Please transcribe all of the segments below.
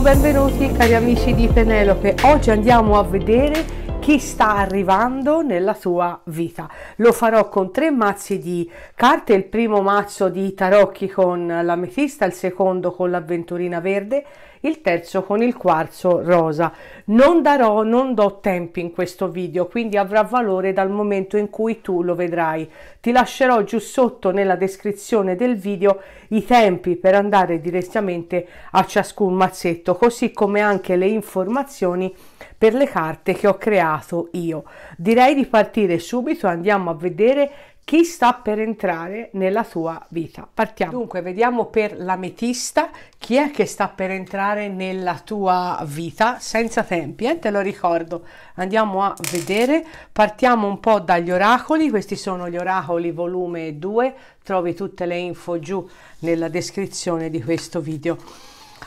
benvenuti cari amici di Penelope. Oggi andiamo a vedere chi sta arrivando nella sua vita. Lo farò con tre mazzi di carte, il primo mazzo di tarocchi con l'ametista, il secondo con l'avventurina verde il terzo con il quarzo rosa. Non darò, non do tempi in questo video, quindi avrà valore dal momento in cui tu lo vedrai. Ti lascerò giù sotto nella descrizione del video i tempi per andare direttamente a ciascun mazzetto, così come anche le informazioni per le carte che ho creato io. Direi di partire subito, andiamo a vedere chi sta per entrare nella tua vita. Partiamo. Dunque, vediamo per l'ametista chi è che sta per entrare nella tua vita senza tempi, eh? te lo ricordo. Andiamo a vedere, partiamo un po' dagli oracoli, questi sono gli oracoli volume 2, trovi tutte le info giù nella descrizione di questo video.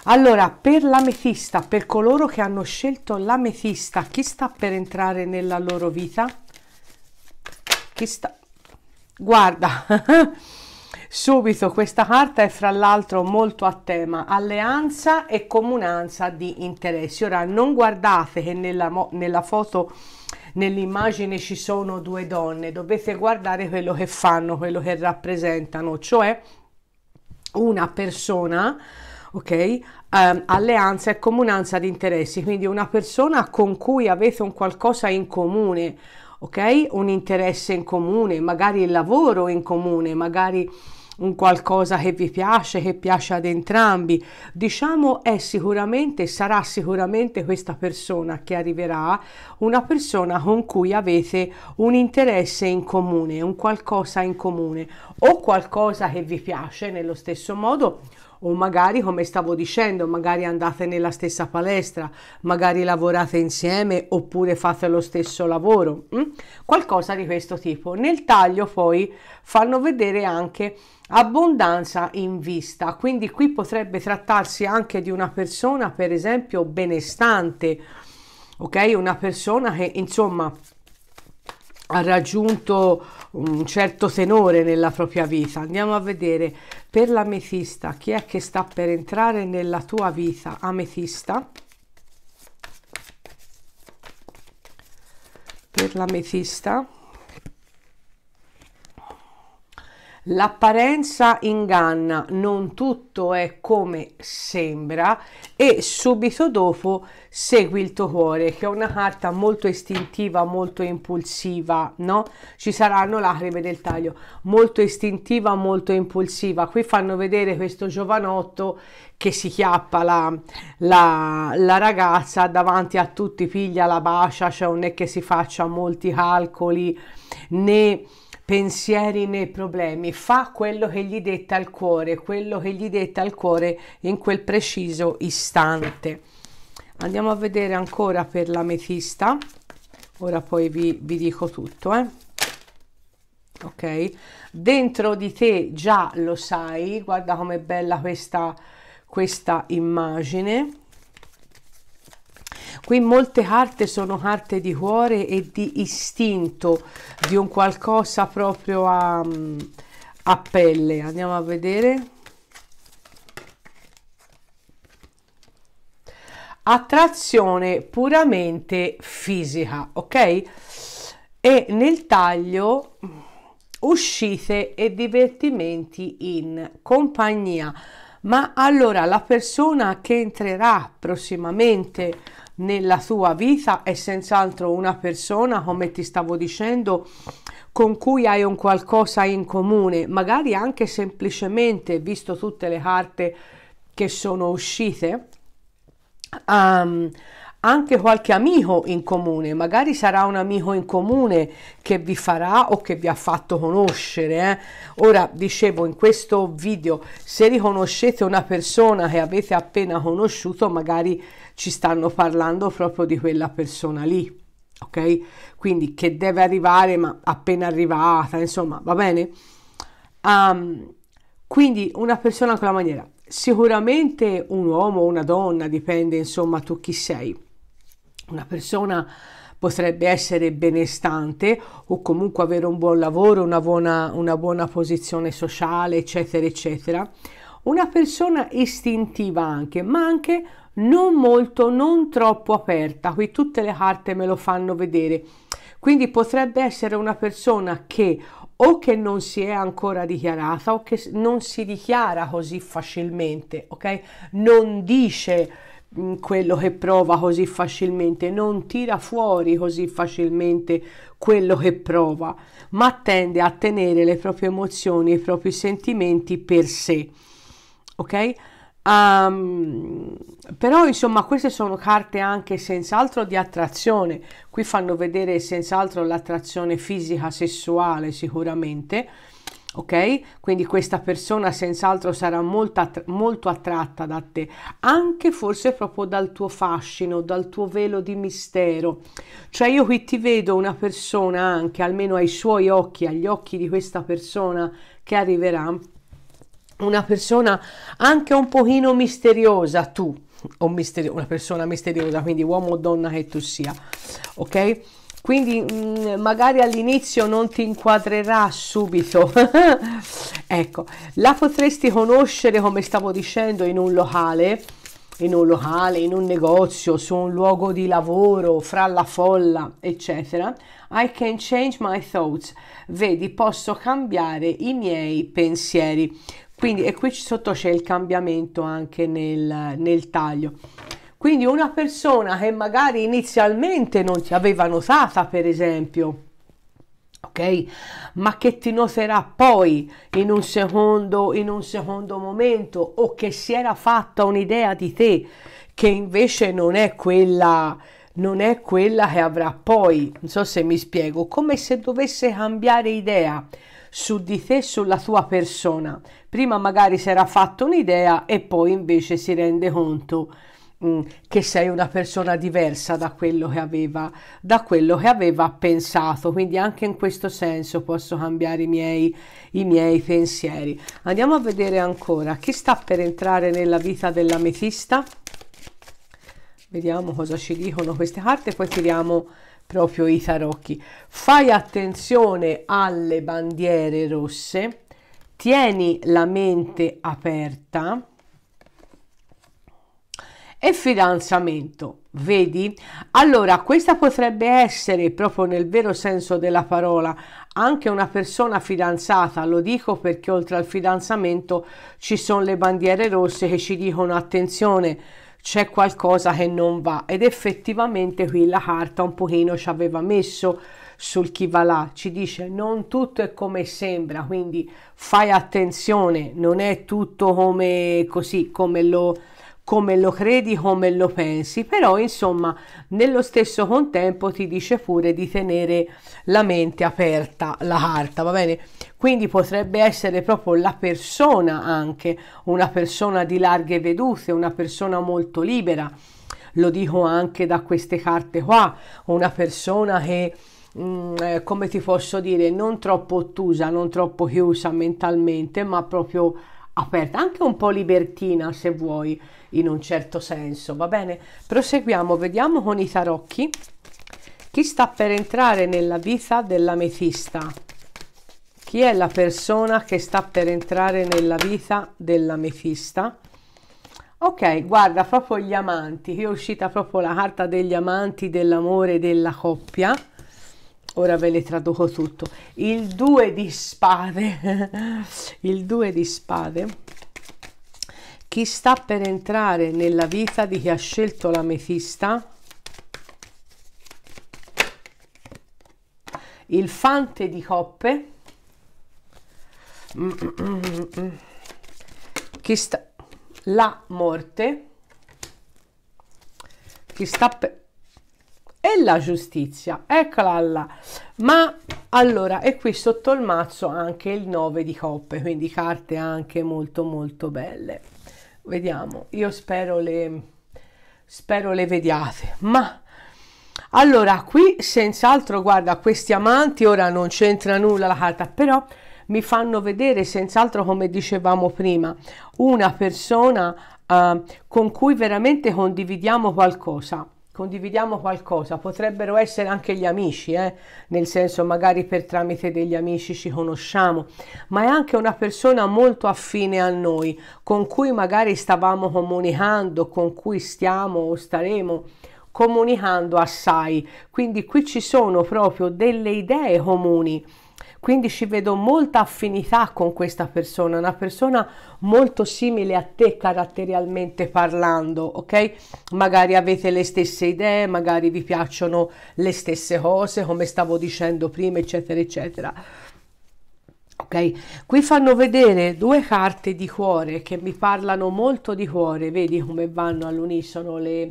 Allora, per l'ametista, per coloro che hanno scelto l'ametista, chi sta per entrare nella loro vita? Chi sta Guarda, subito questa carta è fra l'altro molto a tema, alleanza e comunanza di interessi. Ora non guardate che nella, nella foto, nell'immagine ci sono due donne, dovete guardare quello che fanno, quello che rappresentano, cioè una persona ok? Um, alleanza e comunanza di interessi, quindi una persona con cui avete un qualcosa in comune ok? Un interesse in comune, magari il lavoro in comune, magari un qualcosa che vi piace, che piace ad entrambi. Diciamo è sicuramente, sarà sicuramente questa persona che arriverà, una persona con cui avete un interesse in comune, un qualcosa in comune o qualcosa che vi piace nello stesso modo o magari come stavo dicendo magari andate nella stessa palestra magari lavorate insieme oppure fate lo stesso lavoro mh? Mm? qualcosa di questo tipo nel taglio poi fanno vedere anche abbondanza in vista quindi qui potrebbe trattarsi anche di una persona per esempio benestante ok una persona che insomma ha raggiunto un certo tenore nella propria vita. Andiamo a vedere per l'ametista chi è che sta per entrare nella tua vita, ametista. Per l'ametista. L'apparenza inganna, non tutto è come sembra e subito dopo segui il tuo cuore, che è una carta molto istintiva, molto impulsiva, no? Ci saranno lacrime del taglio, molto istintiva, molto impulsiva. Qui fanno vedere questo giovanotto che si chiappa la, la, la ragazza davanti a tutti, piglia la bacia, cioè non è che si faccia molti calcoli né pensieri nei problemi, fa quello che gli detta il cuore, quello che gli detta il cuore in quel preciso istante. Andiamo a vedere ancora per l'ametista, ora poi vi, vi dico tutto, eh? ok? Dentro di te già lo sai, guarda com'è bella questa, questa immagine, Qui molte carte sono carte di cuore e di istinto, di un qualcosa proprio a, a pelle. Andiamo a vedere. Attrazione puramente fisica, ok? E nel taglio uscite e divertimenti in compagnia. Ma allora la persona che entrerà prossimamente nella tua vita è senz'altro una persona, come ti stavo dicendo, con cui hai un qualcosa in comune, magari anche semplicemente, visto tutte le carte che sono uscite, um, anche qualche amico in comune, magari sarà un amico in comune che vi farà o che vi ha fatto conoscere. Eh? Ora dicevo in questo video, se riconoscete una persona che avete appena conosciuto, magari ci stanno parlando proprio di quella persona lì. Ok? Quindi che deve arrivare, ma appena arrivata, insomma, va bene? Um, quindi una persona con la maniera. Sicuramente un uomo o una donna, dipende insomma tu chi sei. Una persona potrebbe essere benestante o comunque avere un buon lavoro, una buona, una buona posizione sociale, eccetera, eccetera. Una persona istintiva anche, ma anche non molto, non troppo aperta, qui tutte le carte me lo fanno vedere. Quindi potrebbe essere una persona che o che non si è ancora dichiarata o che non si dichiara così facilmente, ok? Non dice mm, quello che prova così facilmente, non tira fuori così facilmente quello che prova, ma tende a tenere le proprie emozioni i propri sentimenti per sé, ok? Um, però insomma queste sono carte anche senz'altro di attrazione qui fanno vedere senz'altro l'attrazione fisica sessuale sicuramente ok quindi questa persona senz'altro sarà molto, attr- molto attratta da te anche forse proprio dal tuo fascino dal tuo velo di mistero cioè io qui ti vedo una persona anche almeno ai suoi occhi agli occhi di questa persona che arriverà una persona anche un pochino misteriosa tu o misterio, una persona misteriosa quindi uomo o donna che tu sia ok quindi mh, mm, magari all'inizio non ti inquadrerà subito ecco la potresti conoscere come stavo dicendo in un locale in un locale, in un negozio, su un luogo di lavoro, fra la folla, eccetera. I can change my thoughts. Vedi, posso cambiare i miei pensieri. Quindi, e qui sotto c'è il cambiamento anche nel, nel taglio. Quindi una persona che magari inizialmente non ti aveva notata, per esempio, ok? Ma che ti noterà poi in un secondo, in un secondo momento o che si era fatta un'idea di te che invece non è quella non è quella che avrà poi, non so se mi spiego, come se dovesse cambiare idea su di te, sulla tua persona. Prima magari si era fatto un'idea e poi invece si rende conto mm, che sei una persona diversa da quello, che aveva, da quello che aveva pensato. Quindi anche in questo senso posso cambiare i miei, i miei pensieri. Andiamo a vedere ancora chi sta per entrare nella vita dell'ametista. Vediamo cosa ci dicono queste carte, e poi tiriamo proprio i tarocchi. Fai attenzione alle bandiere rosse, tieni la mente aperta e fidanzamento. Vedi? Allora, questa potrebbe essere proprio nel vero senso della parola anche una persona fidanzata, lo dico perché oltre al fidanzamento ci sono le bandiere rosse che ci dicono attenzione c'è qualcosa che non va ed effettivamente qui la carta un pochino ci aveva messo sul chi va là ci dice non tutto è come sembra quindi fai attenzione non è tutto come così come lo come lo credi, come lo pensi, però insomma nello stesso contempo ti dice pure di tenere la mente aperta, la carta, va bene? Quindi potrebbe essere proprio la persona anche, una persona di larghe vedute, una persona molto libera, lo dico anche da queste carte qua, una persona che... Mm, eh, come ti posso dire, non troppo ottusa, non troppo chiusa mentalmente, ma proprio aperta, anche un po' libertina se vuoi, in un certo senso, va bene? Proseguiamo, vediamo con i tarocchi chi sta per entrare nella vita dell'ametista. Chi è la persona che sta per entrare nella vita dell'ametista? Ok, guarda, proprio gli amanti, qui è uscita proprio la carta degli amanti, dell'amore, della coppia ora ve le traduco tutto il due di spade il due di spade chi sta per entrare nella vita di chi ha scelto l'ametista il fante di coppe chi sta la morte chi sta per e la giustizia. Eccola là. Ma allora, e qui sotto il mazzo anche il 9 di coppe, quindi carte anche molto molto belle. Vediamo, io spero le, spero le vediate, ma... Allora, qui senz'altro, guarda, questi amanti, ora non c'entra nulla la carta, però mi fanno vedere, senz'altro come dicevamo prima, una persona uh, con cui veramente condividiamo qualcosa condividiamo qualcosa, potrebbero essere anche gli amici, eh? nel senso magari per tramite degli amici ci conosciamo, ma è anche una persona molto affine a noi, con cui magari stavamo comunicando, con cui stiamo o staremo comunicando assai, quindi qui ci sono proprio delle idee comuni quindi ci vedo molta affinità con questa persona, una persona molto simile a te caratterialmente parlando, ok? Magari avete le stesse idee, magari vi piacciono le stesse cose, come stavo dicendo prima, eccetera, eccetera. Ok, qui fanno vedere due carte di cuore che mi parlano molto di cuore, vedi come vanno all'unisono le,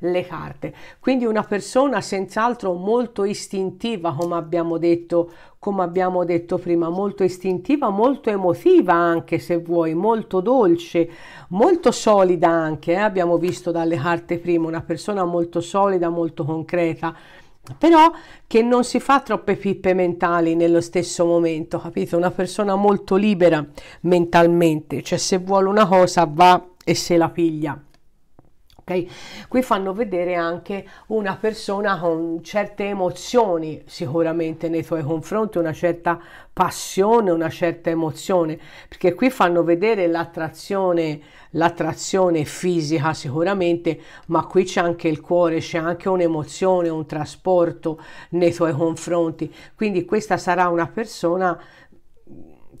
le carte. Quindi una persona senz'altro molto istintiva, come abbiamo detto, come abbiamo detto prima, molto istintiva, molto emotiva anche se vuoi, molto dolce, molto solida anche, eh? abbiamo visto dalle carte prima, una persona molto solida, molto concreta però che non si fa troppe pippe mentali nello stesso momento, capito? Una persona molto libera mentalmente, cioè se vuole una cosa va e se la piglia ok? Qui fanno vedere anche una persona con certe emozioni sicuramente nei tuoi confronti, una certa passione, una certa emozione, perché qui fanno vedere l'attrazione, l'attrazione fisica sicuramente, ma qui c'è anche il cuore, c'è anche un'emozione, un trasporto nei tuoi confronti. Quindi questa sarà una persona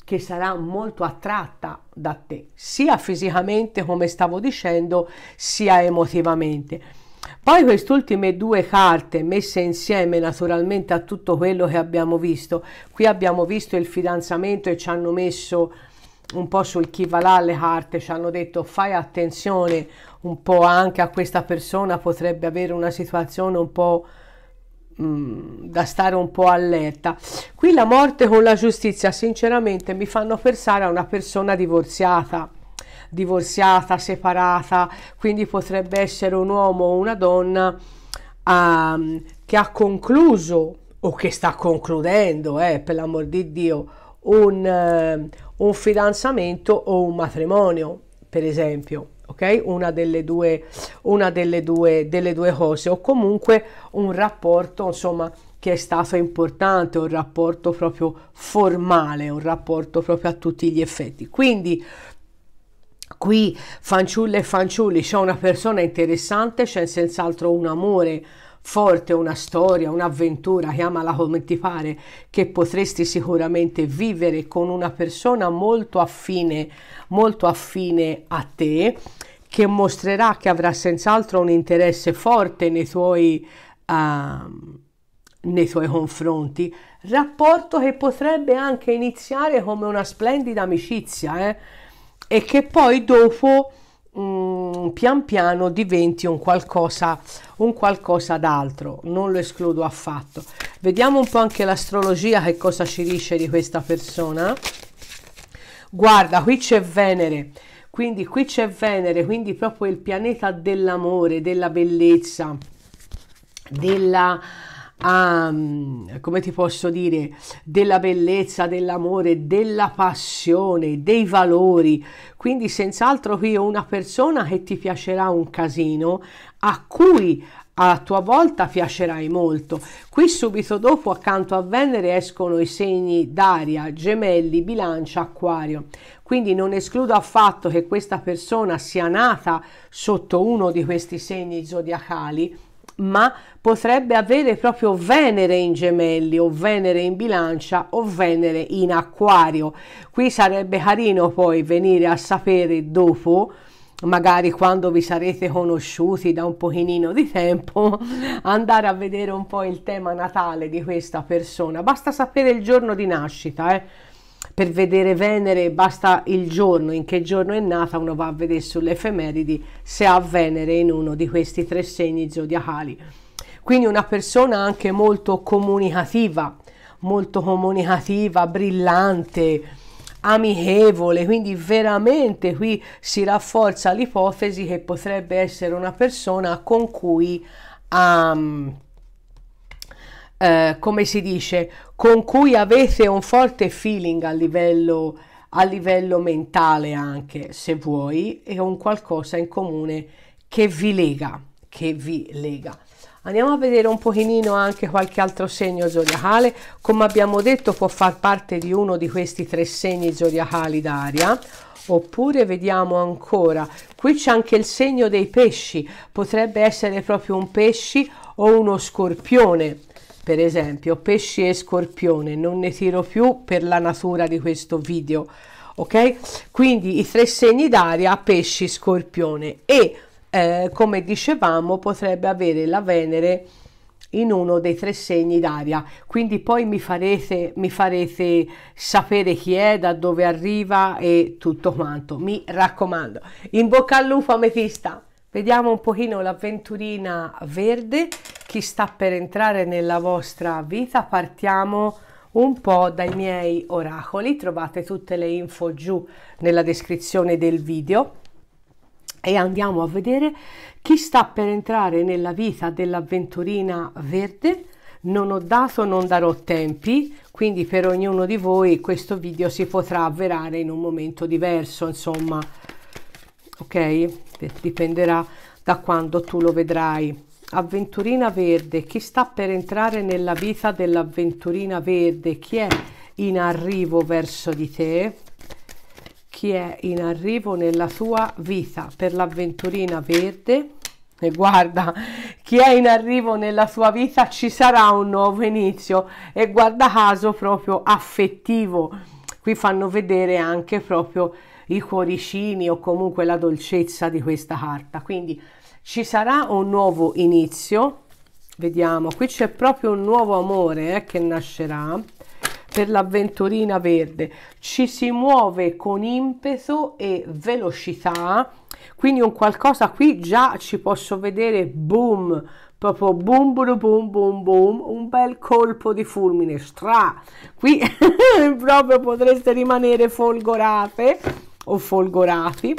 che sarà molto attratta da te, sia fisicamente, come stavo dicendo, sia emotivamente. Poi queste ultime due carte messe insieme naturalmente a tutto quello che abbiamo visto, qui abbiamo visto il fidanzamento e ci hanno messo un po' sul chi va là le carte, ci hanno detto fai attenzione un po' anche a questa persona, potrebbe avere una situazione un po' Mm, da stare un po' allerta qui la morte con la giustizia sinceramente mi fanno pensare a una persona divorziata divorziata separata quindi potrebbe essere un uomo o una donna uh, che ha concluso o che sta concludendo eh, per l'amor di dio un, uh, un fidanzamento o un matrimonio per esempio ok? Una delle due, una delle due, delle due cose o comunque un rapporto insomma che è stato importante, un rapporto proprio formale, un rapporto proprio a tutti gli effetti. Quindi qui fanciulle e fanciulli c'è una persona interessante, c'è senz'altro un amore forte, una storia, un'avventura, chiamala come ti pare, che potresti sicuramente vivere con una persona molto affine, molto affine a te, che mostrerà che avrà senz'altro un interesse forte nei tuoi... Uh, nei suoi confronti, rapporto che potrebbe anche iniziare come una splendida amicizia eh? e che poi dopo mh, mm, pian piano diventi un qualcosa, un qualcosa d'altro, non lo escludo affatto. Vediamo un po' anche l'astrologia che cosa ci dice di questa persona. Guarda, qui c'è Venere, quindi qui c'è Venere, quindi proprio il pianeta dell'amore, della bellezza, della a, mm, come ti posso dire, della bellezza, dell'amore, della passione, dei valori. Quindi senz'altro qui ho una persona che ti piacerà un casino, a cui a tua volta piacerai molto. Qui subito dopo accanto a Venere escono i segni d'aria, gemelli, bilancia, acquario. Quindi non escludo affatto che questa persona sia nata sotto uno di questi segni zodiacali ma potrebbe avere proprio Venere in gemelli o Venere in bilancia o Venere in acquario. Qui sarebbe carino poi venire a sapere dopo magari quando vi sarete conosciuti da un pochino di tempo, andare a vedere un po' il tema natale di questa persona. Basta sapere il giorno di nascita, eh per vedere Venere basta il giorno, in che giorno è nata, uno va a vedere sulle effemeridi se ha Venere in uno di questi tre segni zodiacali. Quindi una persona anche molto comunicativa, molto comunicativa, brillante, amichevole, quindi veramente qui si rafforza l'ipotesi che potrebbe essere una persona con cui... Um, eh, come si dice, con cui avete un forte feeling a livello, a livello mentale anche, se vuoi, e un qualcosa in comune che vi lega, che vi lega. Andiamo a vedere un pochino anche qualche altro segno zodiacale. Come abbiamo detto può far parte di uno di questi tre segni zodiacali d'aria. Oppure vediamo ancora, qui c'è anche il segno dei pesci, potrebbe essere proprio un pesci o uno scorpione per esempio pesci e scorpione non ne tiro più per la natura di questo video ok quindi i tre segni d'aria pesci scorpione e eh, come dicevamo potrebbe avere la venere in uno dei tre segni d'aria quindi poi mi farete, mi farete sapere chi è da dove arriva e tutto quanto mi raccomando in bocca al lupo ametista vediamo un pochino l'avventurina verde chi sta per entrare nella vostra vita, partiamo un po' dai miei oracoli, trovate tutte le info giù nella descrizione del video e andiamo a vedere chi sta per entrare nella vita dell'avventurina verde. Non ho dato, non darò tempi, quindi per ognuno di voi questo video si potrà avverare in un momento diverso, insomma, ok? Dipenderà da quando tu lo vedrai avventurina verde chi sta per entrare nella vita dell'avventurina verde chi è in arrivo verso di te chi è in arrivo nella tua vita per l'avventurina verde e guarda chi è in arrivo nella sua vita ci sarà un nuovo inizio e guarda caso proprio affettivo qui fanno vedere anche proprio i cuoricini o comunque la dolcezza di questa carta quindi ci sarà un nuovo inizio vediamo qui c'è proprio un nuovo amore eh, che nascerà per l'avventurina verde ci si muove con impeto e velocità quindi un qualcosa qui già ci posso vedere boom proprio boom boom boom boom boom un bel colpo di fulmine stra qui proprio potreste rimanere folgorate o folgorati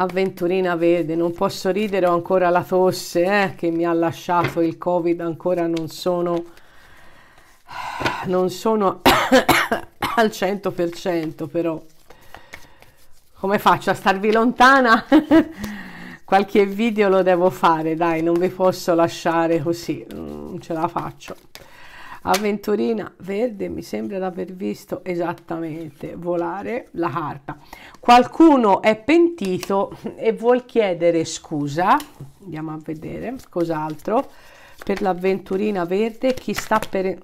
avventurina verde, non posso ridere, ho ancora la tosse eh, che mi ha lasciato il covid, ancora non sono, non sono al 100% però come faccio a starvi lontana? Qualche video lo devo fare, dai, non vi posso lasciare così, non mm, ce la faccio avventurina verde mi sembra di aver visto esattamente volare la carta qualcuno è pentito e vuol chiedere scusa andiamo a vedere cos'altro per l'avventurina verde chi sta per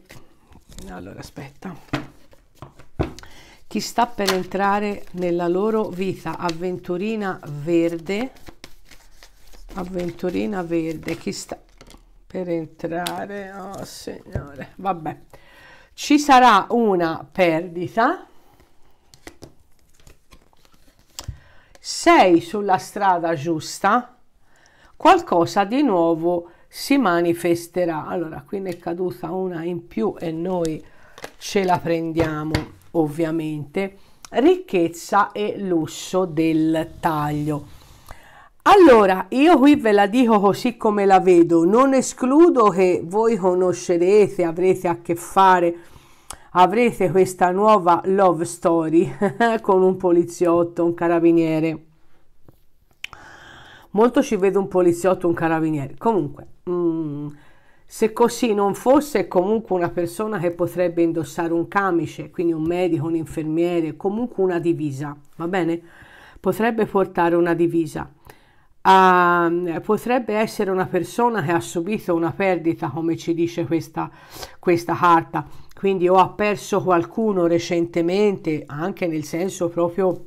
allora aspetta chi sta per entrare nella loro vita avventurina verde avventurina verde chi sta per entrare oh signore vabbè ci sarà una perdita sei sulla strada giusta qualcosa di nuovo si manifesterà allora qui ne è caduta una in più e noi ce la prendiamo ovviamente ricchezza e lusso del taglio allora, io qui ve la dico così come la vedo, non escludo che voi conoscerete, avrete a che fare, avrete questa nuova love story con un poliziotto, un carabiniere. Molto ci vedo un poliziotto, un carabiniere. Comunque, mm, se così non fosse, comunque una persona che potrebbe indossare un camice, quindi un medico, un infermiere, comunque una divisa, va bene? Potrebbe portare una divisa Uh, potrebbe essere una persona che ha subito una perdita, come ci dice questa, questa carta. Quindi o ha perso qualcuno recentemente, anche nel senso proprio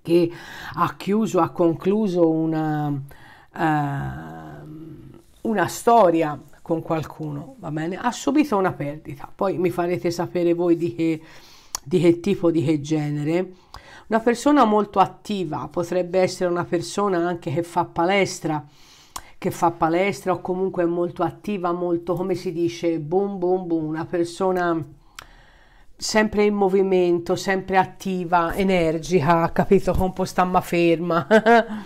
che ha chiuso, ha concluso una, uh, una storia con qualcuno, va bene? Ha subito una perdita. Poi mi farete sapere voi di che, di che tipo, di che genere. Una persona molto attiva potrebbe essere una persona anche che fa palestra, che fa palestra o comunque è molto attiva, molto come si dice, boom boom boom, una persona sempre in movimento, sempre attiva, energica, capito, con un po' stamma ferma,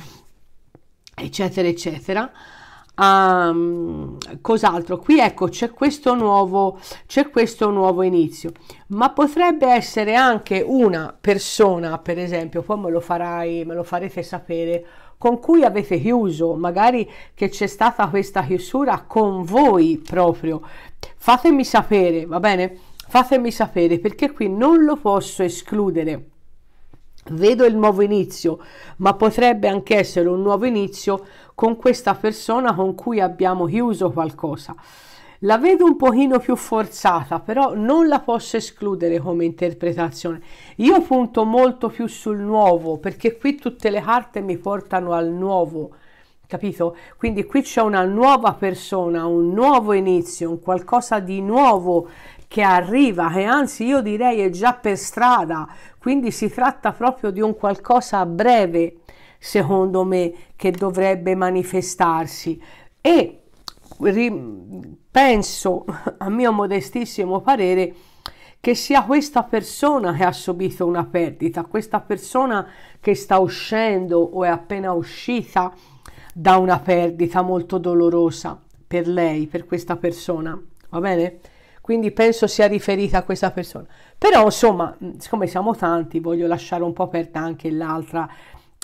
eccetera, eccetera. Um, cos'altro qui ecco c'è questo nuovo c'è questo nuovo inizio ma potrebbe essere anche una persona per esempio poi me lo farai me lo farete sapere con cui avete chiuso magari che c'è stata questa chiusura con voi proprio fatemi sapere va bene fatemi sapere perché qui non lo posso escludere vedo il nuovo inizio ma potrebbe anche essere un nuovo inizio con questa persona con cui abbiamo chiuso qualcosa. La vedo un pochino più forzata, però non la posso escludere come interpretazione. Io punto molto più sul nuovo, perché qui tutte le carte mi portano al nuovo, capito? Quindi qui c'è una nuova persona, un nuovo inizio, un qualcosa di nuovo che arriva, e anzi io direi è già per strada, quindi si tratta proprio di un qualcosa a breve secondo me, che dovrebbe manifestarsi. E penso, a mio modestissimo parere, che sia questa persona che ha subito una perdita, questa persona che sta uscendo o è appena uscita da una perdita molto dolorosa per lei, per questa persona, va bene? Quindi penso sia riferita a questa persona. Però insomma, siccome siamo tanti, voglio lasciare un po' aperta anche l'altra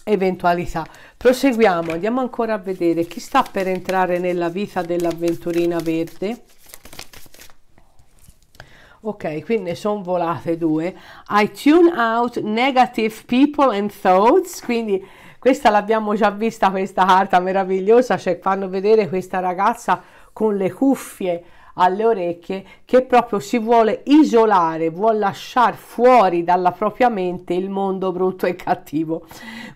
eventualità. Proseguiamo, andiamo ancora a vedere chi sta per entrare nella vita dell'avventurina verde. Ok, qui ne sono volate due. I tune out negative people and thoughts, quindi questa l'abbiamo già vista questa carta meravigliosa, cioè fanno vedere questa ragazza con le cuffie alle orecchie che proprio si vuole isolare, vuole lasciare fuori dalla propria mente il mondo brutto e cattivo.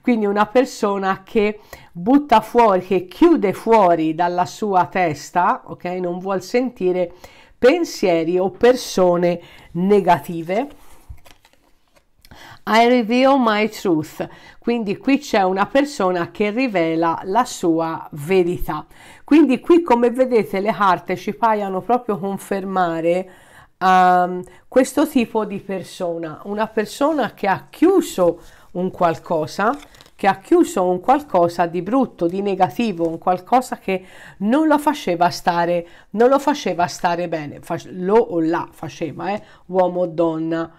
Quindi una persona che butta fuori, che chiude fuori dalla sua testa, ok? Non vuol sentire pensieri o persone negative i reveal my truth. Quindi qui c'è una persona che rivela la sua verità. Quindi qui come vedete le carte ci paiono proprio confermare um, questo tipo di persona, una persona che ha chiuso un qualcosa che ha chiuso un qualcosa di brutto, di negativo, un qualcosa che non lo faceva stare, non lo faceva stare bene, lo o la faceva, eh, uomo o donna,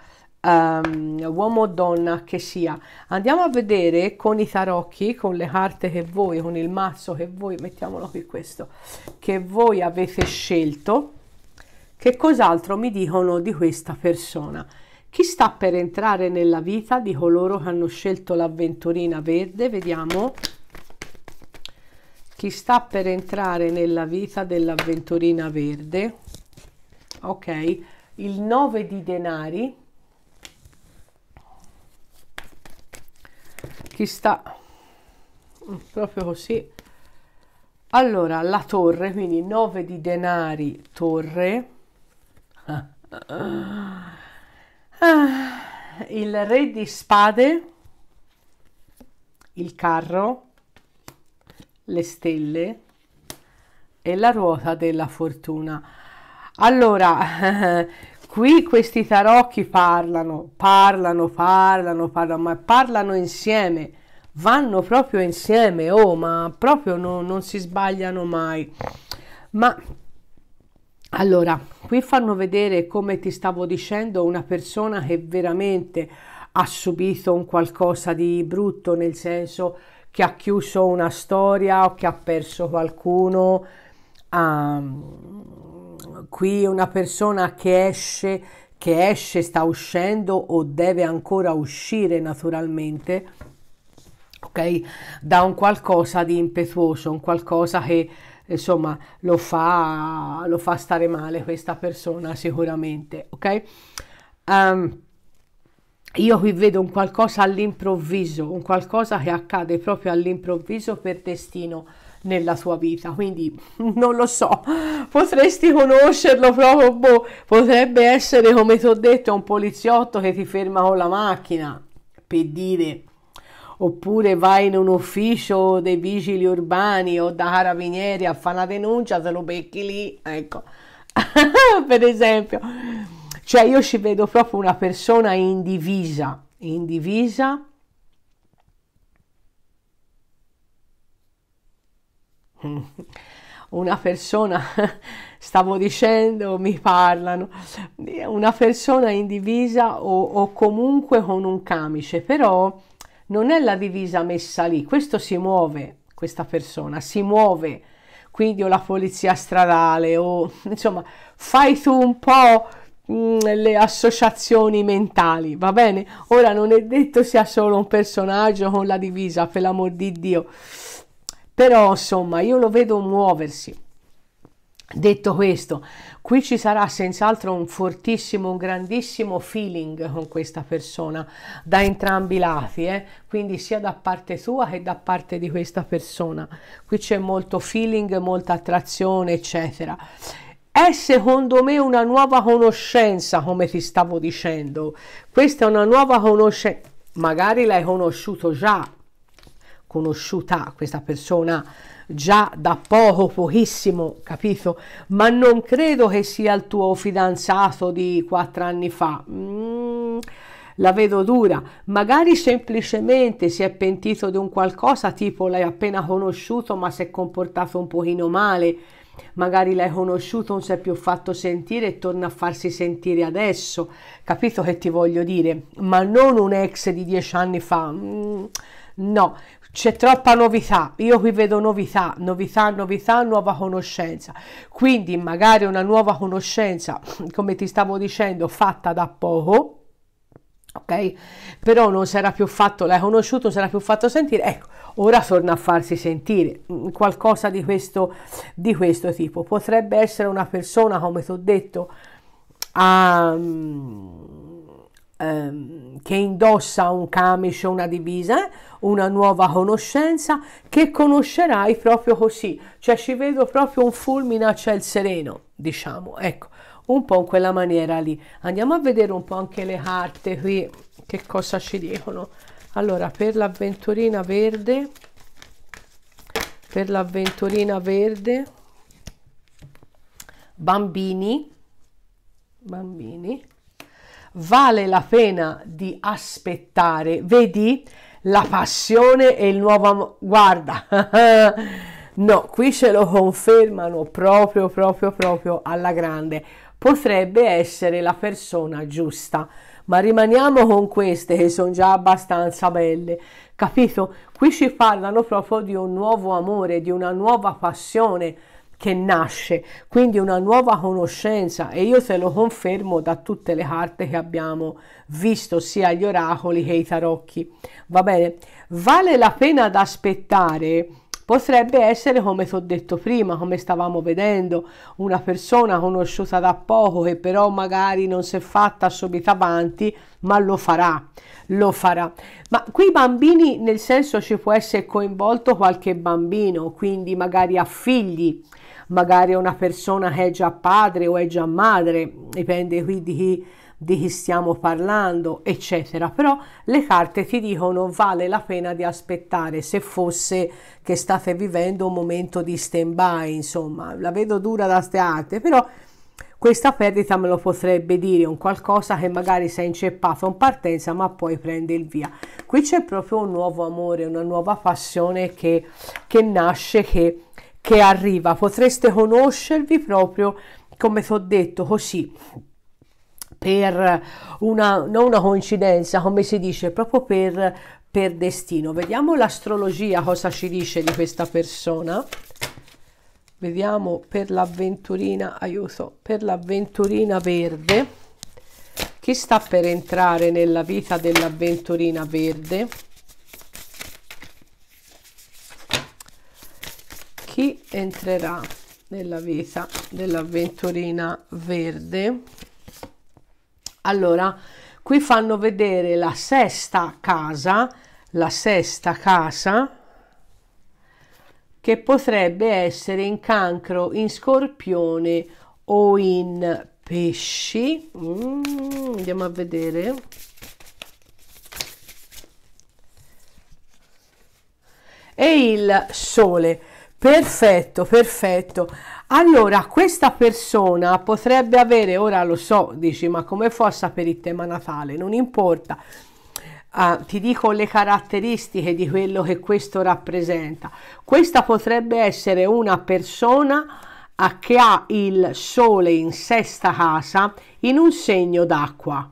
um, uomo o donna che sia. Andiamo a vedere con i tarocchi, con le carte che voi, con il mazzo che voi, mettiamolo qui questo, che voi avete scelto, che cos'altro mi dicono di questa persona. Chi sta per entrare nella vita di coloro che hanno scelto l'avventurina verde? Vediamo chi sta per entrare nella vita dell'avventurina verde ok il 9 di denari ci sta proprio così allora la torre quindi 9 di denari torre ah, il re di spade il carro le stelle e la ruota della fortuna allora Qui questi tarocchi parlano, parlano, parlano, parlano, ma parlano insieme, vanno proprio insieme, oh, ma proprio no, non si sbagliano mai. Ma allora, qui fanno vedere, come ti stavo dicendo, una persona che veramente ha subito un qualcosa di brutto, nel senso che ha chiuso una storia o che ha perso qualcuno. Um, qui una persona che esce, che esce, sta uscendo o deve ancora uscire naturalmente, ok? Da un qualcosa di impetuoso, un qualcosa che insomma lo fa, lo fa stare male questa persona sicuramente, ok? Um, io qui vedo un qualcosa all'improvviso, un qualcosa che accade proprio all'improvviso per destino nella sua vita, quindi non lo so, potresti conoscerlo proprio, boh, potrebbe essere come ti ho detto un poliziotto che ti ferma con la macchina, per dire, oppure vai in un ufficio dei vigili urbani o da carabinieri a fare una denuncia, se lo becchi lì, ecco, per esempio, cioè io ci vedo proprio una persona indivisa, divisa, Mm. una persona, stavo dicendo, mi parlano, una persona in divisa o, o, comunque con un camice, però non è la divisa messa lì, questo si muove, questa persona si muove, quindi o la polizia stradale o insomma fai tu un po' mm, le associazioni mentali, va bene? Ora non è detto sia solo un personaggio con la divisa, per l'amor di Dio però insomma io lo vedo muoversi. Detto questo, qui ci sarà senz'altro un fortissimo, un grandissimo feeling con questa persona da entrambi i lati, eh? quindi sia da parte tua che da parte di questa persona. Qui c'è molto feeling, molta attrazione, eccetera. È secondo me una nuova conoscenza, come ti stavo dicendo. Questa è una nuova conoscenza, magari l'hai conosciuto già, conosciuta questa persona già da poco, pochissimo, capito? Ma non credo che sia il tuo fidanzato di quattro anni fa. Mm, la vedo dura, magari semplicemente si è pentito di un qualcosa, tipo l'hai appena conosciuto ma si è comportato un pochino male, magari l'hai conosciuto, non si è più fatto sentire e torna a farsi sentire adesso, capito che ti voglio dire? Ma non un ex di dieci anni fa, mm, no, c'è troppa novità, io qui vedo novità, novità, novità, nuova conoscenza, quindi magari una nuova conoscenza, come ti stavo dicendo, fatta da poco, ok? Però non sarà più fatto, l'hai conosciuto, non sarà più fatto sentire, ecco, ora torna a farsi sentire, mm, qualcosa di questo, di questo tipo. Potrebbe essere una persona, come ti ho detto, a... Um, ehm, che indossa un camice, una divisa, una nuova conoscenza che conoscerai proprio così, cioè ci vedo proprio un fulmine a ciel sereno, diciamo, ecco, un po' in quella maniera lì. Andiamo a vedere un po' anche le carte qui, che cosa ci dicono. Allora, per l'avventurina verde, per l'avventurina verde, bambini, bambini, vale la pena di aspettare. Vedi la passione e il nuovo amore. Guarda, no, qui ce lo confermano proprio, proprio, proprio alla grande. Potrebbe essere la persona giusta, ma rimaniamo con queste che sono già abbastanza belle, capito? Qui ci parlano proprio di un nuovo amore, di una nuova passione che nasce, quindi una nuova conoscenza e io te lo confermo da tutte le carte che abbiamo visto, sia gli oracoli che i tarocchi. Va bene, vale la pena da aspettare? Potrebbe essere, come ti ho detto prima, come stavamo vedendo, una persona conosciuta da poco che però magari non si è fatta subito avanti, ma lo farà, lo farà. Ma qui bambini, nel senso ci può essere coinvolto qualche bambino, quindi magari ha figli, magari una persona che è già padre o è già madre, dipende qui di chi, di chi stiamo parlando, eccetera. Però le carte ti dicono vale la pena di aspettare se fosse che state vivendo un momento di stand-by, insomma, la vedo dura da ste arte, però questa perdita me lo potrebbe dire un qualcosa che magari si è inceppato in partenza ma poi prende il via qui c'è proprio un nuovo amore una nuova passione che, che nasce che che arriva. Potreste conoscervi proprio, come ti ho detto, così per una, non una coincidenza, come si dice, proprio per, per destino. Vediamo l'astrologia cosa ci dice di questa persona. Vediamo per l'avventurina, aiuto, per l'avventurina verde. Chi sta per entrare nella vita dell'avventurina verde? chi entrerà nella vita dell'avventurina verde allora qui fanno vedere la sesta casa la sesta casa che potrebbe essere in cancro in scorpione o in pesci mm, andiamo a vedere e il sole Perfetto, perfetto. Allora, questa persona potrebbe avere, ora lo so, dici, ma come forza per il tema Natale? Non importa. Uh, ti dico le caratteristiche di quello che questo rappresenta. Questa potrebbe essere una persona uh, che ha il sole in sesta casa in un segno d'acqua.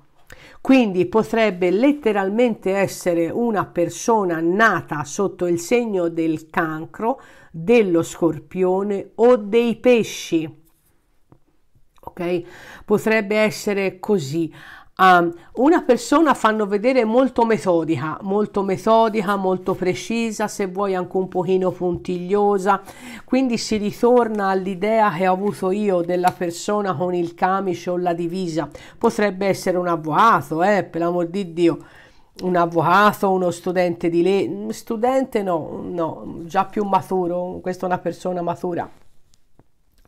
Quindi potrebbe letteralmente essere una persona nata sotto il segno del cancro, dello scorpione o dei pesci. Ok? Potrebbe essere così. Um, una persona fanno vedere molto metodica, molto metodica, molto precisa, se vuoi anche un pochino puntigliosa, quindi si ritorna all'idea che ho avuto io della persona con il camice o la divisa, potrebbe essere un avvocato, eh, per l'amor di Dio, un avvocato, uno studente di lei, studente no, no, già più maturo, questa è una persona matura.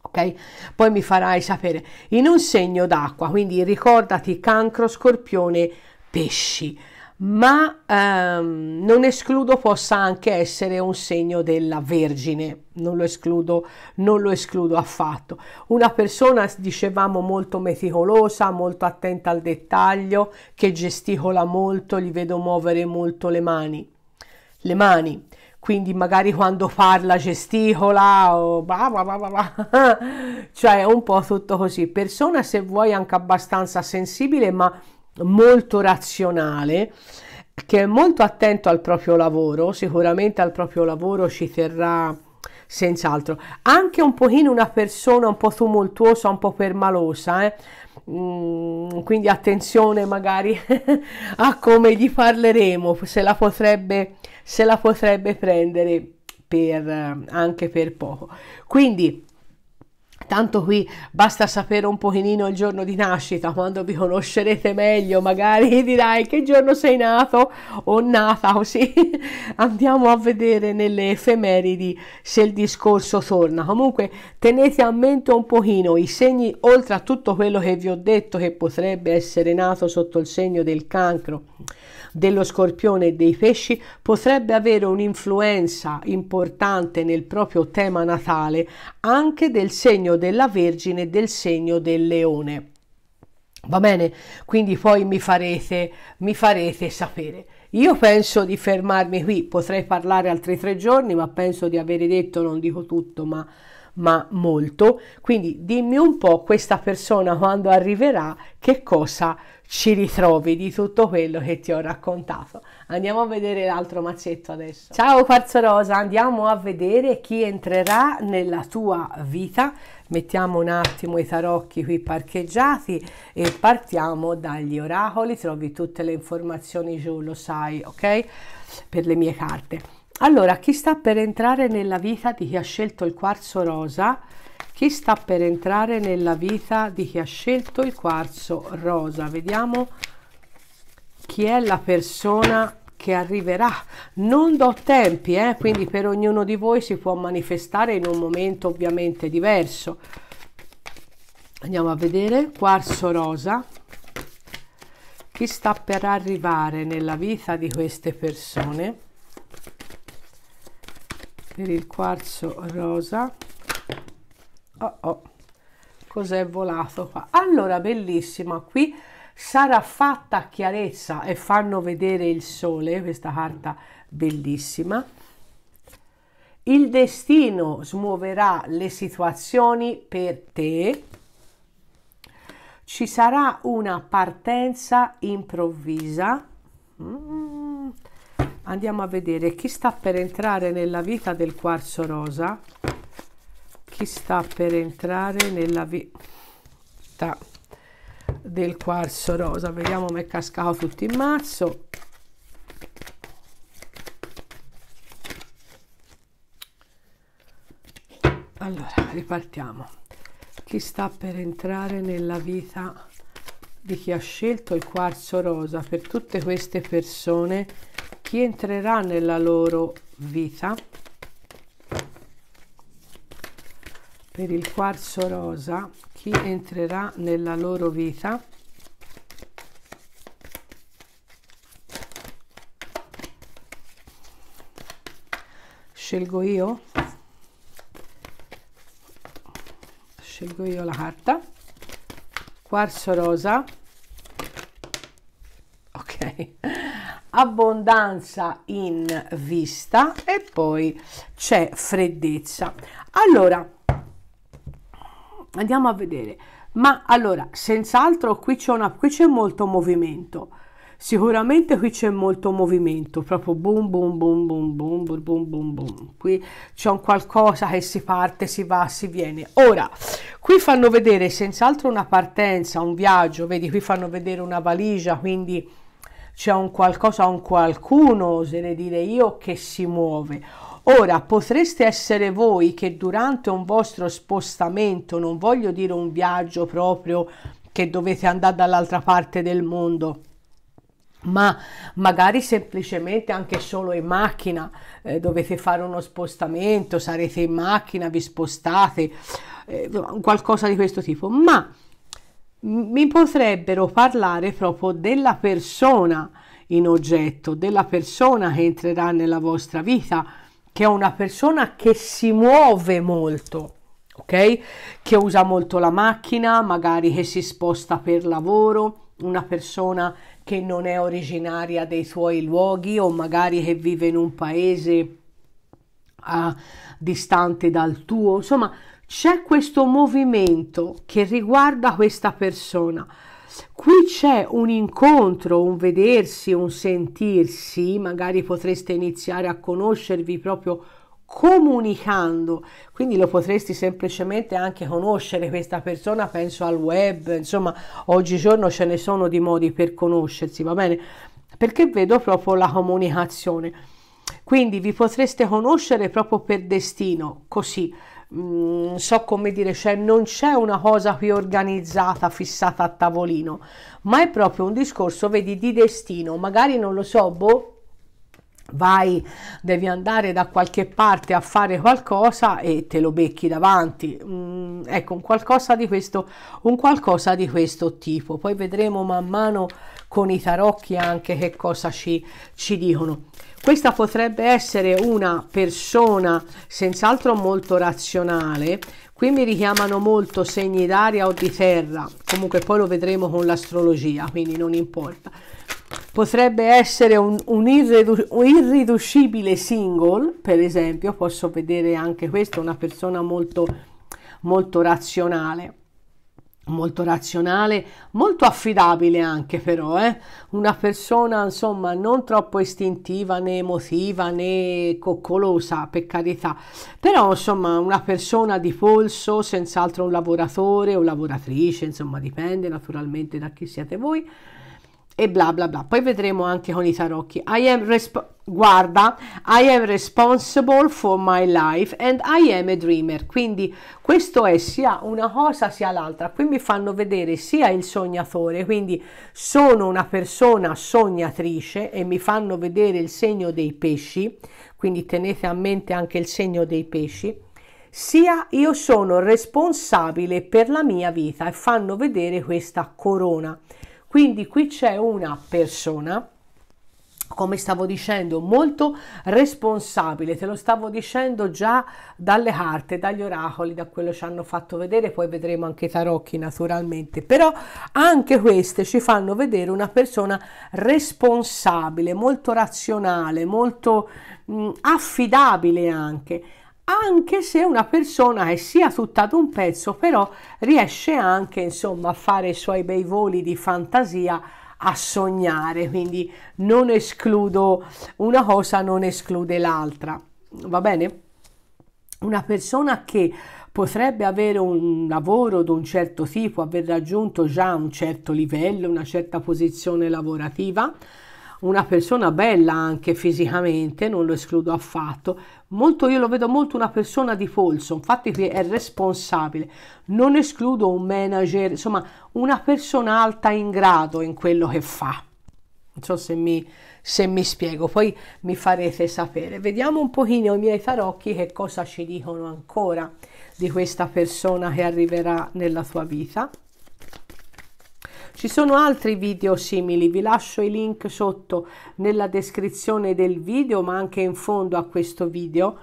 Ok? Poi mi farai sapere. In un segno d'acqua, quindi ricordati cancro, scorpione, pesci ma ehm, non escludo possa anche essere un segno della Vergine, non lo escludo, non lo escludo affatto. Una persona, dicevamo, molto meticolosa, molto attenta al dettaglio, che gesticola molto, gli vedo muovere molto le mani. Le mani quindi magari quando parla gesticola o bah bah bah bah cioè un po' tutto così. Persona se vuoi anche abbastanza sensibile ma molto razionale che è molto attento al proprio lavoro, sicuramente al proprio lavoro ci terrà senz'altro, anche un pochino una persona un po' tumultuosa, un po' permalosa, eh? mm, quindi attenzione magari a come gli parleremo, se la potrebbe, se la potrebbe prendere per, anche per poco. Quindi Tanto qui basta sapere un pochino il giorno di nascita, quando vi conoscerete meglio magari dirai che giorno sei nato o nata, così andiamo a vedere nelle efemeridi se il discorso torna. Comunque tenete a mente un pochino i segni, oltre a tutto quello che vi ho detto che potrebbe essere nato sotto il segno del cancro, dello scorpione e dei pesci potrebbe avere un'influenza importante nel proprio tema natale anche del segno della Vergine e del segno del leone. Va bene, quindi poi mi farete, mi farete sapere. Io penso di fermarmi qui, potrei parlare altri tre giorni, ma penso di avere detto, non dico tutto, ma ma molto. Quindi dimmi un po' questa persona quando arriverà che cosa ci ritrovi di tutto quello che ti ho raccontato. Andiamo a vedere l'altro mazzetto adesso. Ciao Quarzo Rosa, andiamo a vedere chi entrerà nella tua vita. Mettiamo un attimo i tarocchi qui parcheggiati e partiamo dagli oracoli. Trovi tutte le informazioni giù, lo sai, ok? Per le mie carte. Allora, chi sta per entrare nella vita di chi ha scelto il quarzo rosa? Chi sta per entrare nella vita di chi ha scelto il quarzo rosa? Vediamo chi è la persona che arriverà. Non do tempi, eh? quindi per ognuno di voi si può manifestare in un momento ovviamente diverso. Andiamo a vedere, quarzo rosa. Chi sta per arrivare nella vita di queste persone? per il quarzo rosa oh oh cos'è volato qua allora bellissima qui sarà fatta chiarezza e fanno vedere il sole questa carta bellissima il destino smuoverà le situazioni per te ci sarà una partenza improvvisa mm andiamo a vedere chi sta per entrare nella vita del quarzo rosa chi sta per entrare nella vita del quarzo rosa vediamo mi è cascato tutto in mazzo allora ripartiamo chi sta per entrare nella vita di chi ha scelto il quarzo rosa per tutte queste persone chi entrerà nella loro vita per il quarzo rosa chi entrerà nella loro vita scelgo io scelgo io la carta quarzo rosa ok abbondanza in vista e poi c'è freddezza. Allora, andiamo a vedere. Ma allora, senz'altro qui c'è, una, qui c'è molto movimento. Sicuramente qui c'è molto movimento, proprio boom boom boom boom boom boom boom boom boom. Qui c'è un qualcosa che si parte, si va, si viene. Ora, qui fanno vedere senz'altro una partenza, un viaggio, vedi qui fanno vedere una valigia, quindi c'è un qualcosa, un qualcuno, oserei dire io, che si muove. Ora, potreste essere voi che durante un vostro spostamento, non voglio dire un viaggio proprio che dovete andare dall'altra parte del mondo, ma magari semplicemente anche solo in macchina eh, dovete fare uno spostamento, sarete in macchina, vi spostate, eh, qualcosa di questo tipo, ma mi potrebbero parlare proprio della persona in oggetto, della persona che entrerà nella vostra vita, che è una persona che si muove molto, ok? Che usa molto la macchina, magari che si sposta per lavoro, una persona che non è originaria dei suoi luoghi o magari che vive in un paese uh, distante dal tuo, insomma, c'è questo movimento che riguarda questa persona. Qui c'è un incontro, un vedersi, un sentirsi, magari potreste iniziare a conoscervi proprio comunicando, quindi lo potresti semplicemente anche conoscere questa persona, penso al web, insomma, oggigiorno ce ne sono di modi per conoscersi, va bene? Perché vedo proprio la comunicazione. Quindi vi potreste conoscere proprio per destino, così non mm, so come dire, cioè non c'è una cosa qui organizzata, fissata a tavolino, ma è proprio un discorso, vedi, di destino, magari non lo so, boh, vai, devi andare da qualche parte a fare qualcosa e te lo becchi davanti. Mm, ecco, un qualcosa di questo, un qualcosa di questo tipo. Poi vedremo man mano con i tarocchi anche che cosa ci, ci dicono. Questa potrebbe essere una persona senz'altro molto razionale, qui mi richiamano molto segni d'aria o di terra, comunque poi lo vedremo con l'astrologia, quindi non importa. Potrebbe essere un, un, irridu un irriducibile single, per esempio, posso vedere anche questo, una persona molto, molto razionale molto razionale, molto affidabile anche però, eh? una persona insomma non troppo istintiva né emotiva né coccolosa per carità, però insomma una persona di polso, senz'altro un lavoratore o lavoratrice, insomma dipende naturalmente da chi siete voi e bla bla bla. Poi vedremo anche con i tarocchi. I am resp- guarda, I am responsible for my life and I am a dreamer. Quindi questo è sia una cosa sia l'altra. Qui mi fanno vedere sia il sognatore, quindi sono una persona sognatrice e mi fanno vedere il segno dei pesci, quindi tenete a mente anche il segno dei pesci sia io sono responsabile per la mia vita e fanno vedere questa corona. Quindi qui c'è una persona come stavo dicendo, molto responsabile, te lo stavo dicendo già dalle carte, dagli oracoli, da quello ci hanno fatto vedere, poi vedremo anche i tarocchi naturalmente, però anche queste ci fanno vedere una persona responsabile, molto razionale, molto mh, affidabile anche anche se una persona è sia tutt'ad un pezzo, però riesce anche insomma a fare i suoi bei voli di fantasia a sognare, quindi non escludo una cosa, non esclude l'altra. Va bene? Una persona che potrebbe avere un lavoro di un certo tipo, aver raggiunto già un certo livello, una certa posizione lavorativa, una persona bella anche fisicamente, non lo escludo affatto, molto io lo vedo molto una persona di polso, infatti qui è responsabile, non escludo un manager, insomma una persona alta in grado in quello che fa. Non so se mi, se mi spiego, poi mi farete sapere. Vediamo un pochino i miei tarocchi che cosa ci dicono ancora di questa persona che arriverà nella tua vita. Ci sono altri video simili, vi lascio i link sotto nella descrizione del video, ma anche in fondo a questo video.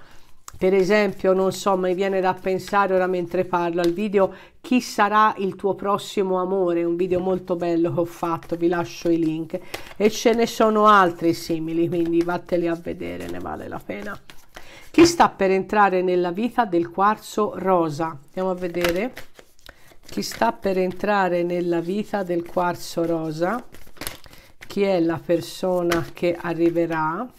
Per esempio, non so, mi viene da pensare ora mentre parlo al video Chi sarà il tuo prossimo amore? Un video molto bello che ho fatto, vi lascio i link. E ce ne sono altri simili, quindi vatteli a vedere, ne vale la pena. Chi sta per entrare nella vita del quarzo rosa? Andiamo a vedere chi sta per entrare nella vita del quarzo rosa, chi è la persona che arriverà,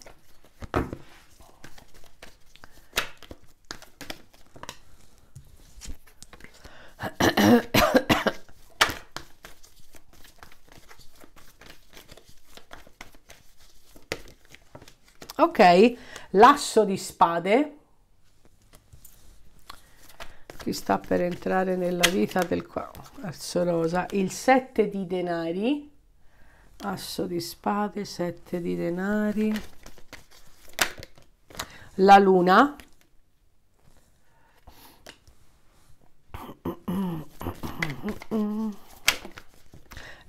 ok? L'asso di spade chi sta per entrare nella vita del quarzo rosa, il 7 di denari, asso di spade, 7 di denari, la luna,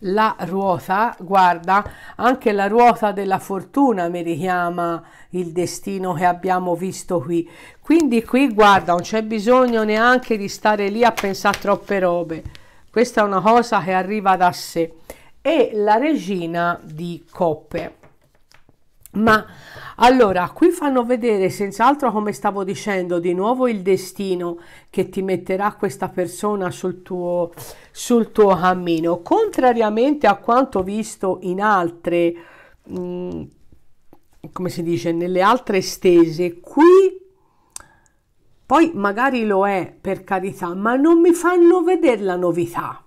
la ruota, guarda, anche la ruota della fortuna mi richiama il destino che abbiamo visto qui. Quindi qui, guarda, non c'è bisogno neanche di stare lì a pensare troppe robe. Questa è una cosa che arriva da sé. E la regina di coppe. Ma allora, qui fanno vedere senz'altro, come stavo dicendo, di nuovo il destino che ti metterà questa persona sul tuo, sul tuo cammino. Contrariamente a quanto visto in altre, mh, mm, come si dice, nelle altre stese, qui poi magari lo è per carità, ma non mi fanno vedere la novità.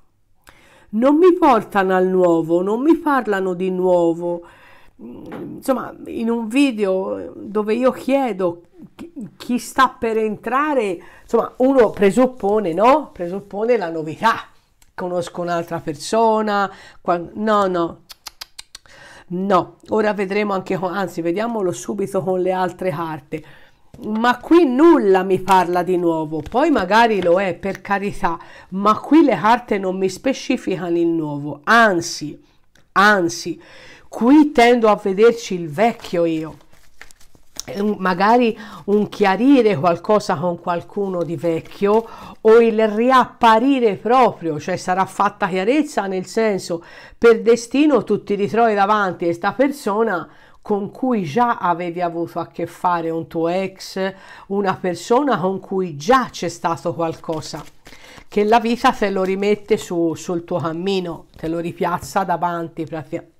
Non mi portano al nuovo, non mi parlano di nuovo Mm, insomma, in un video dove io chiedo chi sta per entrare, insomma, uno presuppone, no? Presuppone la novità. Conosco un'altra persona, no, no. No, ora vedremo anche, anzi vediamolo subito con le altre carte. Ma qui nulla mi parla di nuovo, poi magari lo è per carità, ma qui le carte non mi specificano il nuovo, anzi, anzi, Qui tendo a vederci il vecchio io, magari un chiarire qualcosa con qualcuno di vecchio o il riapparire proprio, cioè sarà fatta chiarezza nel senso per destino tu ti ritrovi davanti a questa persona con cui già avevi avuto a che fare un tuo ex, una persona con cui già c'è stato qualcosa che la vita te lo rimette su, sul tuo cammino, te lo ripiazza davanti praticamente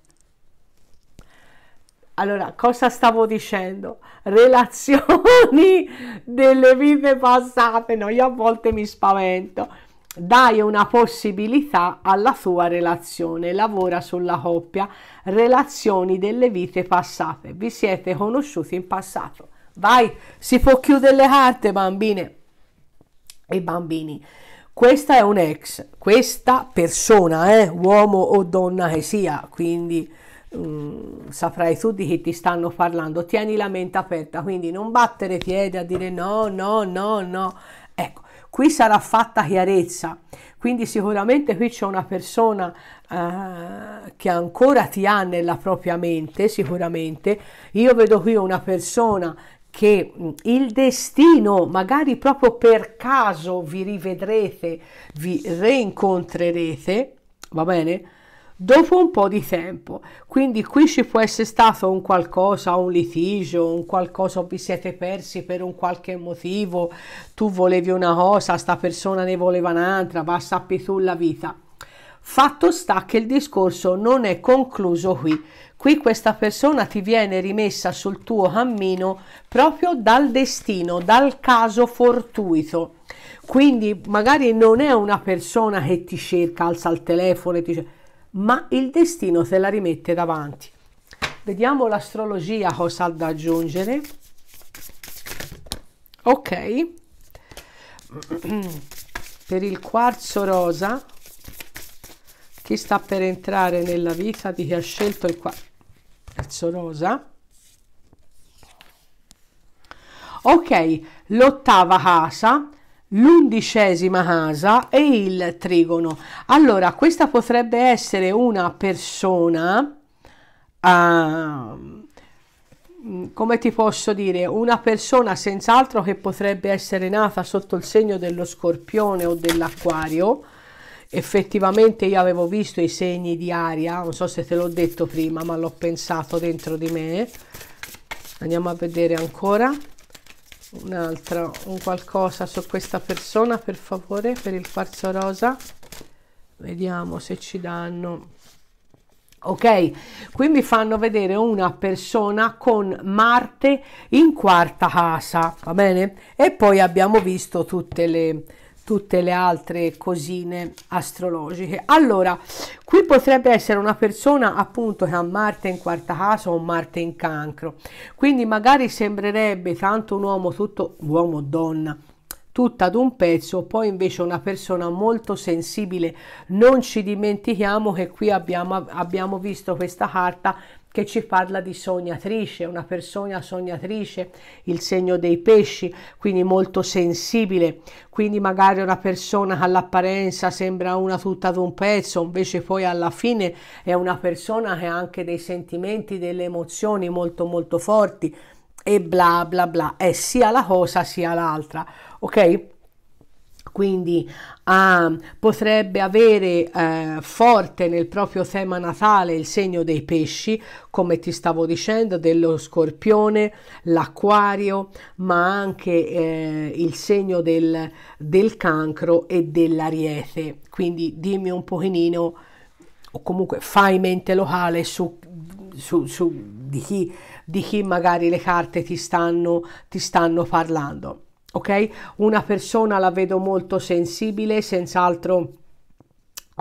allora, cosa stavo dicendo? Relazioni delle vite passate, no? Io a volte mi spavento. Dai una possibilità alla tua relazione, lavora sulla coppia, relazioni delle vite passate. Vi siete conosciuti in passato. Vai, si può chiudere le carte, bambine e bambini. Questa è un ex, questa persona, eh, uomo o donna che sia, quindi Mm, saprai tu di chi ti stanno parlando, tieni la mente aperta, quindi non battere piede a dire no, no, no, no. Ecco, qui sarà fatta chiarezza, quindi sicuramente qui c'è una persona eh, che ancora ti ha nella propria mente, sicuramente. Io vedo qui una persona che mm, il destino, magari proprio per caso vi rivedrete, vi reincontrerete, va bene? dopo un po' di tempo. Quindi qui ci può essere stato un qualcosa, un litigio, un qualcosa, vi siete persi per un qualche motivo, tu volevi una cosa, sta persona ne voleva un'altra, va sappi tu la vita. Fatto sta che il discorso non è concluso qui. Qui questa persona ti viene rimessa sul tuo cammino proprio dal destino, dal caso fortuito. Quindi magari non è una persona che ti cerca, alza il telefono e ti dice ma il destino te la rimette davanti. Vediamo l'astrologia cosa ha da aggiungere. Ok, per il quarzo rosa, chi sta per entrare nella vita di chi ha scelto il quarzo rosa? Ok, l'ottava casa l'undicesima casa e il trigono. Allora, questa potrebbe essere una persona, uh, come ti posso dire, una persona senz'altro che potrebbe essere nata sotto il segno dello scorpione o dell'acquario. Effettivamente io avevo visto i segni di aria, non so se te l'ho detto prima, ma l'ho pensato dentro di me. Andiamo a vedere ancora un'altra un qualcosa su questa persona per favore per il quarzo rosa vediamo se ci danno ok qui mi fanno vedere una persona con marte in quarta casa va bene e poi abbiamo visto tutte le tutte le altre cosine astrologiche. Allora, qui potrebbe essere una persona appunto che ha Marte in quarta casa o Marte in cancro, quindi magari sembrerebbe tanto un uomo, tutto uomo o donna, tutta ad un pezzo, poi invece una persona molto sensibile. Non ci dimentichiamo che qui abbiamo, abbiamo visto questa carta che ci parla di sognatrice, una persona sognatrice, il segno dei pesci, quindi molto sensibile, quindi magari una persona che all'apparenza sembra una tutta ad un pezzo, invece poi alla fine è una persona che ha anche dei sentimenti, delle emozioni molto molto forti e bla bla bla, è sia la cosa sia l'altra, ok? quindi ah, potrebbe avere eh, forte nel proprio tema natale il segno dei pesci, come ti stavo dicendo, dello scorpione, l'acquario, ma anche eh, il segno del, del cancro e dell'ariete. Quindi dimmi un pochino o comunque fai mente locale su, su, su di, chi, di, chi, magari le carte ti stanno, ti stanno parlando ok? Una persona la vedo molto sensibile, senz'altro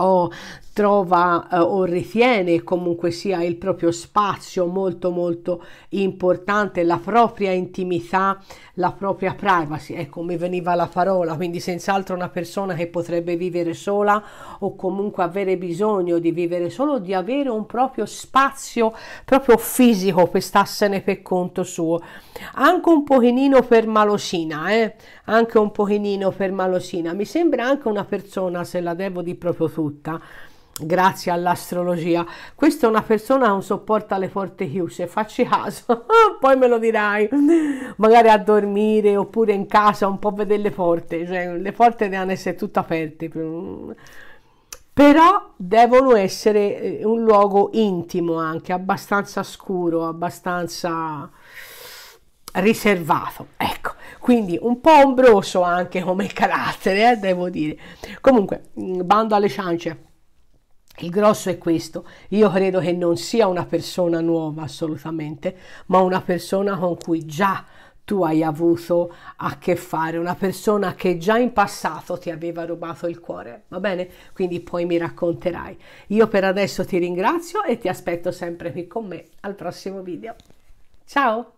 o trova eh, o ritiene comunque sia il proprio spazio molto molto importante, la propria intimità la propria privacy, ecco mi veniva la parola, quindi senz'altro una persona che potrebbe vivere sola o comunque avere bisogno di vivere solo, di avere un proprio spazio proprio fisico per starsene per conto suo, anche un pochino per malosina, eh? anche un pochino per malosina, mi sembra anche una persona, se la devo di proprio tutta, grazie all'astrologia. Questa è una persona che non sopporta le porte chiuse, facci caso, poi me lo dirai, magari a dormire oppure in casa un po' vedere le porte, cioè le porte devono essere tutte aperte. Però devono essere eh, un luogo intimo anche, abbastanza scuro, abbastanza riservato, ecco, quindi un po' ombroso anche come carattere, eh, devo dire. Comunque, mm, bando alle ciance il grosso è questo, io credo che non sia una persona nuova assolutamente, ma una persona con cui già tu hai avuto a che fare, una persona che già in passato ti aveva rubato il cuore, va bene? Quindi poi mi racconterai. Io per adesso ti ringrazio e ti aspetto sempre qui con me al prossimo video. Ciao!